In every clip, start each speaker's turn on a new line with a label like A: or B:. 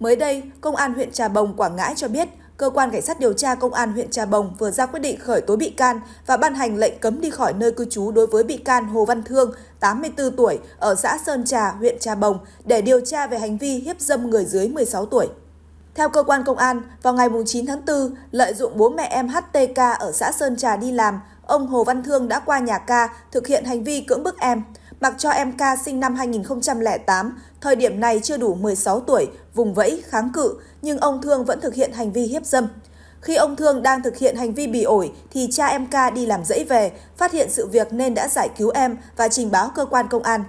A: Mới đây, Công an huyện Trà Bồng, Quảng Ngãi cho biết, Cơ quan Cảnh sát điều tra Công an huyện Trà Bồng vừa ra quyết định khởi tố bị can và ban hành lệnh cấm đi khỏi nơi cư trú đối với bị can Hồ Văn Thương, 84 tuổi, ở xã Sơn Trà, huyện Trà Bồng để điều tra về hành vi hiếp dâm người dưới 16 tuổi. Theo cơ quan công an, vào ngày 9 tháng 4, lợi dụng bố mẹ em HTK ở xã Sơn Trà đi làm, ông Hồ Văn Thương đã qua nhà ca thực hiện hành vi cưỡng bức em mặc cho em ca sinh năm 2008, thời điểm này chưa đủ 16 tuổi, vùng vẫy, kháng cự, nhưng ông Thương vẫn thực hiện hành vi hiếp dâm. Khi ông Thương đang thực hiện hành vi bỉ ổi thì cha em ca đi làm dãy về, phát hiện sự việc nên đã giải cứu em và trình báo cơ quan công an.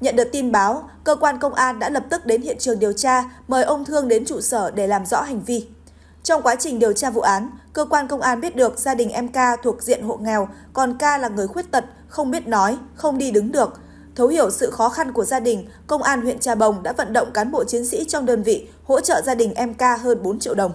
A: Nhận được tin báo, cơ quan công an đã lập tức đến hiện trường điều tra, mời ông Thương đến trụ sở để làm rõ hành vi. Trong quá trình điều tra vụ án, cơ quan công an biết được gia đình em ca thuộc diện hộ nghèo, còn ca là người khuyết tật, không biết nói, không đi đứng được. Thấu hiểu sự khó khăn của gia đình, Công an huyện Trà Bồng đã vận động cán bộ chiến sĩ trong đơn vị hỗ trợ gia đình em ca hơn 4 triệu đồng.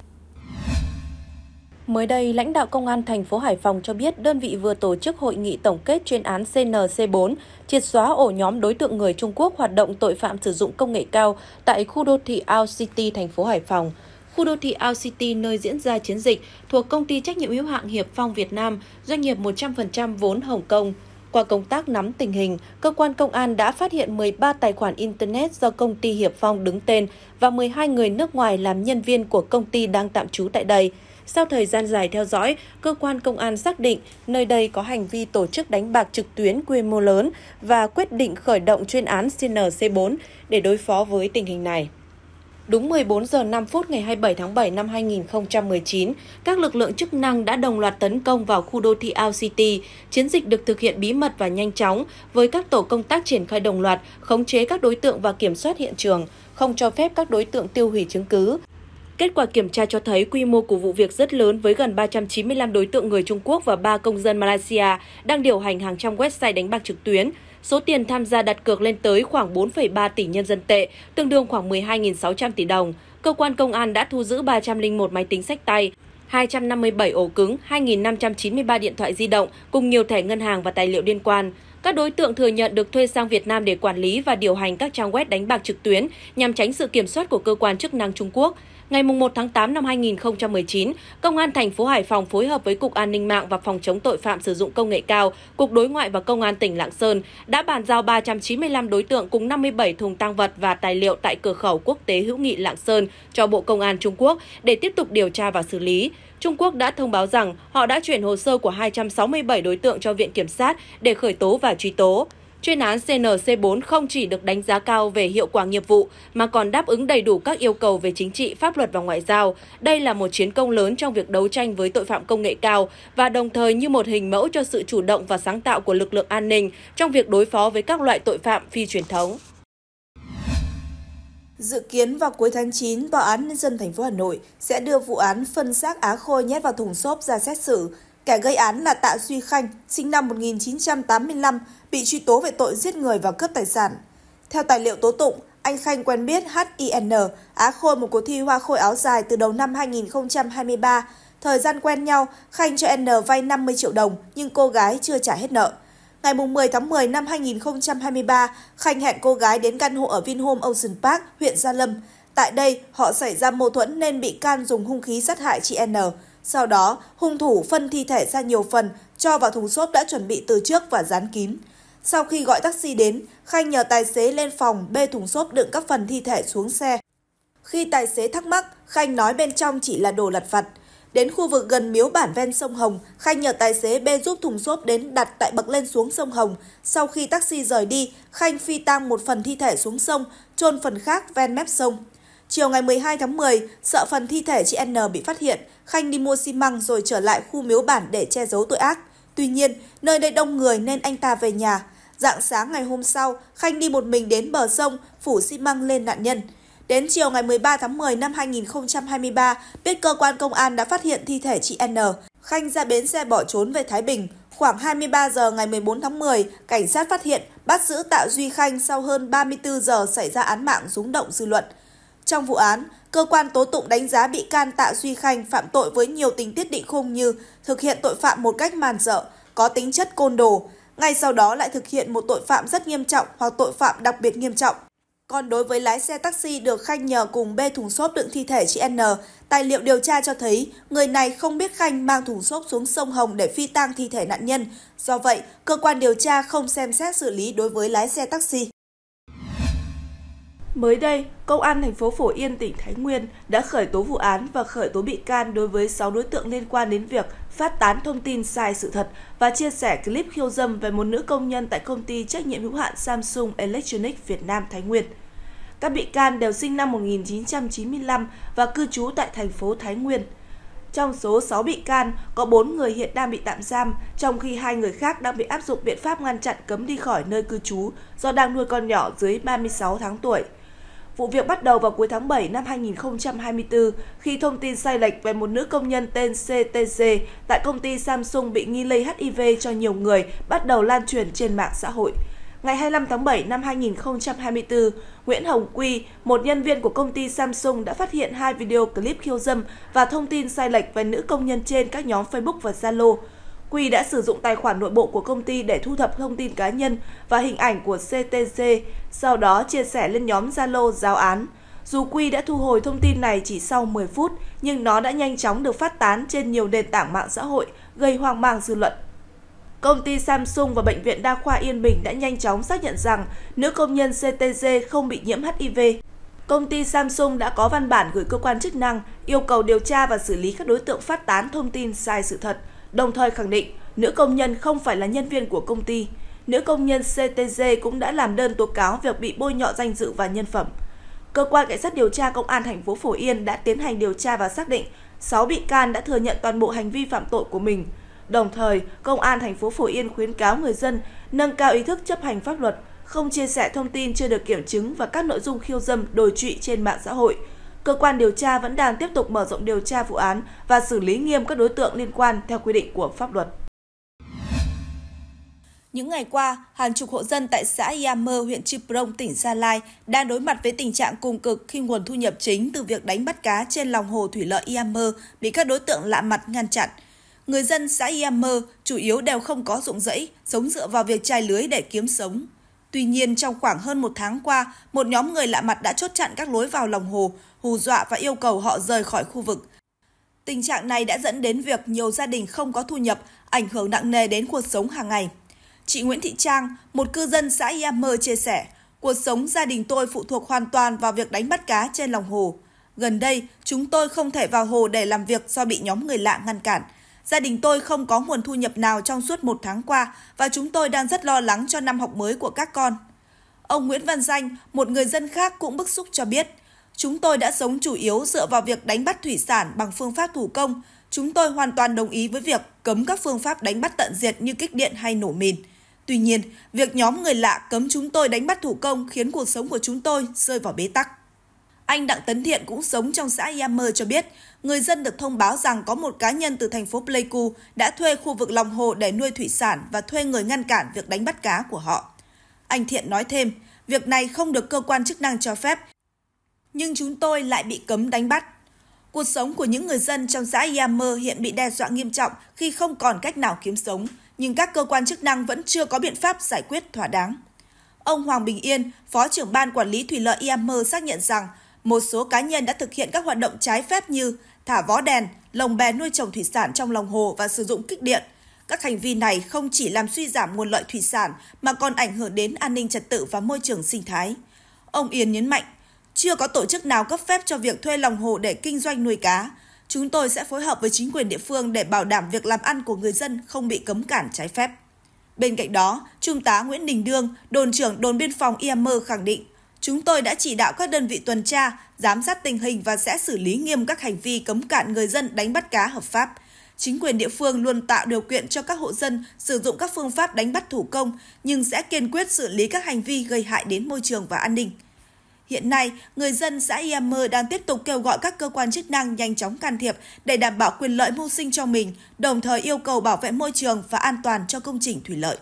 B: Mới đây, lãnh đạo Công an thành phố Hải Phòng cho biết đơn vị vừa tổ chức hội nghị tổng kết chuyên án CNC4, triệt xóa ổ nhóm đối tượng người Trung Quốc hoạt động tội phạm sử dụng công nghệ cao tại khu đô thị Ao City, thành phố Hải Phòng. Khu đô thị Ao City nơi diễn ra chiến dịch thuộc công ty trách nhiệm hữu hạn Hiệp Phong Việt Nam, doanh nghiệp 100% vốn Hồng Kông. Qua công tác nắm tình hình, cơ quan công an đã phát hiện 13 tài khoản Internet do công ty Hiệp Phong đứng tên và 12 người nước ngoài làm nhân viên của công ty đang tạm trú tại đây. Sau thời gian dài theo dõi, cơ quan công an xác định nơi đây có hành vi tổ chức đánh bạc trực tuyến quy mô lớn và quyết định khởi động chuyên án CNC4 để đối phó với tình hình này. Đúng 14 giờ 5 phút ngày 27 tháng 7 năm 2019, các lực lượng chức năng đã đồng loạt tấn công vào khu đô thị Ao City. Chiến dịch được thực hiện bí mật và nhanh chóng, với các tổ công tác triển khai đồng loạt, khống chế các đối tượng và kiểm soát hiện trường, không cho phép các đối tượng tiêu hủy chứng cứ. Kết quả kiểm tra cho thấy quy mô của vụ việc rất lớn với gần 395 đối tượng người Trung Quốc và 3 công dân Malaysia đang điều hành hàng trăm website đánh bạc trực tuyến. Số tiền tham gia đặt cược lên tới khoảng 4,3 tỷ nhân dân tệ, tương đương khoảng 12.600 tỷ đồng. Cơ quan công an đã thu giữ 301 máy tính sách tay, 257 ổ cứng, 2.593 điện thoại di động cùng nhiều thẻ ngân hàng và tài liệu liên quan. Các đối tượng thừa nhận được thuê sang Việt Nam để quản lý và điều hành các trang web đánh bạc trực tuyến nhằm tránh sự kiểm soát của cơ quan chức năng Trung Quốc. Ngày 1 tháng 8 năm 2019, Công an thành phố Hải Phòng phối hợp với Cục An ninh mạng và Phòng chống tội phạm sử dụng công nghệ cao, Cục Đối ngoại và Công an tỉnh Lạng Sơn đã bàn giao 395 đối tượng cùng 57 thùng tăng vật và tài liệu tại cửa khẩu quốc tế hữu nghị Lạng Sơn cho Bộ Công an Trung Quốc để tiếp tục điều tra và xử lý. Trung Quốc đã thông báo rằng họ đã chuyển hồ sơ của 267 đối tượng cho Viện Kiểm sát để khởi tố và truy tố. Chuyên án CNC4 không chỉ được đánh giá cao về hiệu quả nghiệp vụ mà còn đáp ứng đầy đủ các yêu cầu về chính trị, pháp luật và ngoại giao. Đây là một chiến công lớn trong việc đấu tranh với tội phạm công nghệ cao và đồng thời như một hình mẫu cho sự chủ động và sáng tạo của lực lượng an ninh trong việc đối phó với các loại tội phạm phi truyền thống.
A: Dự kiến vào cuối tháng 9, Tòa án Nhân dân thành phố Hà Nội sẽ đưa vụ án phân xác Á Khôi nhét vào thùng xốp ra xét xử. Kẻ gây án là Tạ Duy Khanh, sinh năm 1985, bị truy tố về tội giết người và cướp tài sản. Theo tài liệu tố tụng, anh Khanh quen biết HIN, Á Khôi một cuộc thi hoa khôi áo dài từ đầu năm 2023. Thời gian quen nhau, Khanh cho N vay 50 triệu đồng nhưng cô gái chưa trả hết nợ. Ngày 10 tháng 10 năm 2023, Khanh hẹn cô gái đến căn hộ ở Vinhome Ocean Park, huyện Gia Lâm. Tại đây, họ xảy ra mâu thuẫn nên bị can dùng hung khí sát hại chị N. Sau đó, hung thủ phân thi thể ra nhiều phần, cho vào thùng xốp đã chuẩn bị từ trước và dán kín. Sau khi gọi taxi đến, Khanh nhờ tài xế lên phòng bê thùng xốp đựng các phần thi thể xuống xe. Khi tài xế thắc mắc, Khanh nói bên trong chỉ là đồ lặt vặt. Đến khu vực gần miếu bản ven sông Hồng, Khanh nhờ tài xế bê giúp thùng xốp đến đặt tại bậc lên xuống sông Hồng. Sau khi taxi rời đi, Khanh phi tang một phần thi thể xuống sông, chôn phần khác ven mép sông. Chiều ngày 12 tháng 10, sợ phần thi thể chị N bị phát hiện, Khanh đi mua xi măng rồi trở lại khu miếu bản để che giấu tội ác. Tuy nhiên, nơi đây đông người nên anh ta về nhà. Dạng sáng ngày hôm sau, Khanh đi một mình đến bờ sông, phủ xi măng lên nạn nhân. Đến chiều ngày 13 tháng 10 năm 2023, biết cơ quan công an đã phát hiện thi thể chị N. Khanh ra bến xe bỏ trốn về Thái Bình. Khoảng 23 giờ ngày 14 tháng 10, cảnh sát phát hiện bắt giữ Tạ Duy Khanh sau hơn 34 giờ xảy ra án mạng rúng động dư luận. Trong vụ án, cơ quan tố tụng đánh giá bị can Tạ Duy Khanh phạm tội với nhiều tình tiết định khung như thực hiện tội phạm một cách màn dợ có tính chất côn đồ, ngay sau đó lại thực hiện một tội phạm rất nghiêm trọng hoặc tội phạm đặc biệt nghiêm trọng. Còn đối với lái xe taxi được Khanh nhờ cùng bê thùng xốp đựng thi thể chị N, tài liệu điều tra cho thấy người này không biết Khanh mang thùng xốp xuống sông Hồng để phi tang thi thể nạn nhân. Do vậy, cơ quan điều tra không xem xét xử lý đối với lái xe taxi. Mới đây, Công an thành phố Phổ Yên, tỉnh Thái Nguyên đã khởi tố vụ án và khởi tố bị can đối với 6 đối tượng liên quan đến việc phát tán thông tin sai sự thật và chia sẻ clip khiêu dâm về một nữ công nhân tại công ty trách nhiệm hữu hạn Samsung Electronics Việt Nam Thái Nguyên. Các bị can đều sinh năm 1995 và cư trú tại thành phố Thái Nguyên. Trong số 6 bị can, có 4 người hiện đang bị tạm giam, trong khi hai người khác đang bị áp dụng biện pháp ngăn chặn cấm đi khỏi nơi cư trú do đang nuôi con nhỏ dưới 36 tháng tuổi – Vụ việc bắt đầu vào cuối tháng 7 năm 2024 khi thông tin sai lệch về một nữ công nhân tên CTC tại công ty Samsung bị nghi lây HIV cho nhiều người bắt đầu lan truyền trên mạng xã hội. Ngày 25 tháng 7 năm 2024, Nguyễn Hồng Quy, một nhân viên của công ty Samsung đã phát hiện hai video clip khiêu dâm và thông tin sai lệch về nữ công nhân trên các nhóm Facebook và Zalo. Quy đã sử dụng tài khoản nội bộ của công ty để thu thập thông tin cá nhân và hình ảnh của CTC, sau đó chia sẻ lên nhóm Zalo giáo án. Dù Quy đã thu hồi thông tin này chỉ sau 10 phút, nhưng nó đã nhanh chóng được phát tán trên nhiều nền tảng mạng xã hội, gây hoang mang dư luận. Công ty Samsung và Bệnh viện Đa khoa Yên Bình đã nhanh chóng xác nhận rằng nữ công nhân CTG không bị nhiễm HIV. Công ty Samsung đã có văn bản gửi cơ quan chức năng yêu cầu điều tra và xử lý các đối tượng phát tán thông tin sai sự thật đồng thời khẳng định nữ công nhân không phải là nhân viên của công ty. Nữ công nhân CTG cũng đã làm đơn tố cáo việc bị bôi nhọ danh dự và nhân phẩm. Cơ quan cảnh sát điều tra công an thành phố Phổ Yên đã tiến hành điều tra và xác định 6 bị can đã thừa nhận toàn bộ hành vi phạm tội của mình. Đồng thời, công an thành phố Phổ Yên khuyến cáo người dân nâng cao ý thức chấp hành pháp luật, không chia sẻ thông tin chưa được kiểm chứng và các nội dung khiêu dâm đồi trụy trên mạng xã hội, cơ quan điều tra vẫn đang tiếp tục mở rộng điều tra vụ án và xử lý nghiêm các đối tượng liên quan theo quy định của pháp luật. Những ngày qua, hàng chục hộ dân tại xã Yamơ, huyện Chư Chiprong, tỉnh Gia Lai đang đối mặt với tình trạng cùng cực khi nguồn thu nhập chính từ việc đánh bắt cá trên lòng hồ thủy lợi Yamơ bị các đối tượng lạ mặt ngăn chặn. Người dân xã Yamơ chủ yếu đều không có dụng rẫy, sống dựa vào việc chai lưới để kiếm sống. Tuy nhiên, trong khoảng hơn một tháng qua, một nhóm người lạ mặt đã chốt chặn các lối vào lòng hồ, hù dọa và yêu cầu họ rời khỏi khu vực. Tình trạng này đã dẫn đến việc nhiều gia đình không có thu nhập, ảnh hưởng nặng nề đến cuộc sống hàng ngày. Chị Nguyễn Thị Trang, một cư dân xã Yamơ chia sẻ, cuộc sống gia đình tôi phụ thuộc hoàn toàn vào việc đánh bắt cá trên lòng hồ. Gần đây, chúng tôi không thể vào hồ để làm việc do bị nhóm người lạ ngăn cản – Gia đình tôi không có nguồn thu nhập nào trong suốt một tháng qua và chúng tôi đang rất lo lắng cho năm học mới của các con. Ông Nguyễn Văn Danh, một người dân khác cũng bức xúc cho biết, chúng tôi đã sống chủ yếu dựa vào việc đánh bắt thủy sản bằng phương pháp thủ công. Chúng tôi hoàn toàn đồng ý với việc cấm các phương pháp đánh bắt tận diệt như kích điện hay nổ mìn. Tuy nhiên, việc nhóm người lạ cấm chúng tôi đánh bắt thủ công khiến cuộc sống của chúng tôi rơi vào bế tắc. Anh Đặng Tấn Thiện cũng sống trong xã Yammer cho biết, người dân được thông báo rằng có một cá nhân từ thành phố Pleiku đã thuê khu vực lòng hồ để nuôi thủy sản và thuê người ngăn cản việc đánh bắt cá của họ. Anh Thiện nói thêm, việc này không được cơ quan chức năng cho phép, nhưng chúng tôi lại bị cấm đánh bắt. Cuộc sống của những người dân trong xã Yammer hiện bị đe dọa nghiêm trọng khi không còn cách nào kiếm sống, nhưng các cơ quan chức năng vẫn chưa có biện pháp giải quyết thỏa đáng. Ông Hoàng Bình Yên, Phó trưởng Ban Quản lý Thủy lợi Yammer xác nhận rằng một số cá nhân đã thực hiện các hoạt động trái phép như thả vó đèn, lồng bè nuôi trồng thủy sản trong lòng hồ và sử dụng kích điện. Các hành vi này không chỉ làm suy giảm nguồn lợi thủy sản mà còn ảnh hưởng đến an ninh trật tự và môi trường sinh thái. Ông Yến nhấn mạnh, chưa có tổ chức nào cấp phép cho việc thuê lòng hồ để kinh doanh nuôi cá. Chúng tôi sẽ phối hợp với chính quyền địa phương để bảo đảm việc làm ăn của người dân không bị cấm cản trái phép. Bên cạnh đó, Trung tá Nguyễn Đình Đương, đồn trưởng đồn biên phòng Iamer khẳng định, Chúng tôi đã chỉ đạo các đơn vị tuần tra, giám sát tình hình và sẽ xử lý nghiêm các hành vi cấm cản người dân đánh bắt cá hợp pháp. Chính quyền địa phương luôn tạo điều kiện cho các hộ dân sử dụng các phương pháp đánh bắt thủ công, nhưng sẽ kiên quyết xử lý các hành vi gây hại đến môi trường và an ninh. Hiện nay, người dân xã Iammer đang tiếp tục kêu gọi các cơ quan chức năng nhanh chóng can thiệp để đảm bảo quyền lợi mưu sinh cho mình, đồng thời yêu cầu bảo vệ môi trường và an toàn cho công trình thủy lợi.